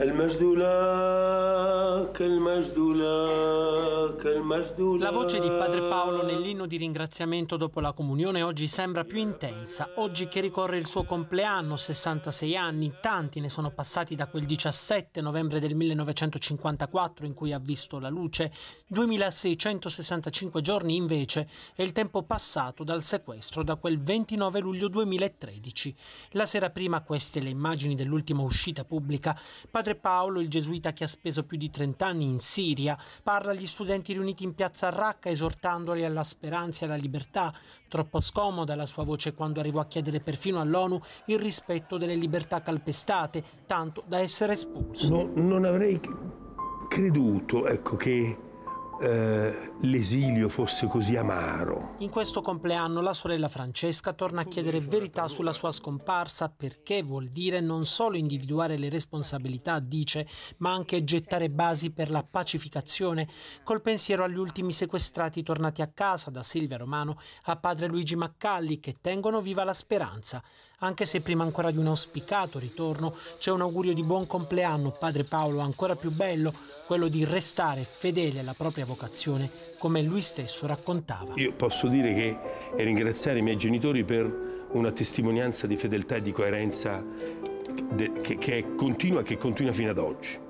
المجد لك المجد لك المجد لك La voce di Padre Paolo nell'inno di ringraziamento dopo la comunione oggi sembra più intensa. Oggi che ricorre il suo compleanno, 66 anni, tanti ne sono passati da quel 17 novembre del 1954 in cui ha visto la luce, 2665 giorni invece è il tempo passato dal sequestro da quel 29 luglio 2013. La sera prima queste le immagini dell'ultima uscita pubblica. Padre Padre Paolo, il gesuita che ha speso più di 30 anni in Siria, parla agli studenti riuniti in piazza Raqqa esortandoli alla speranza e alla libertà. Troppo scomoda la sua voce quando arrivò a chiedere perfino all'ONU il rispetto delle libertà calpestate, tanto da essere espulso. No, non avrei creduto ecco, che eh, l'esilio fosse così amaro. In questo compleanno la sorella Francesca torna a chiedere verità sulla sua scomparsa perché vuol dire non solo individuare le responsabilità, dice, ma anche gettare basi per la pacificazione, col pensiero agli ultimi sequestrati tornati a casa da Silvia Romano a padre Luigi Maccalli che tengono viva la speranza. Anche se prima ancora di un auspicato ritorno c'è un augurio di buon compleanno, padre Paolo ancora più bello, quello di restare fedele alla propria vocazione, come lui stesso raccontava. Io posso dire che e ringraziare i miei genitori per una testimonianza di fedeltà e di coerenza che, che continua, e che continua fino ad oggi.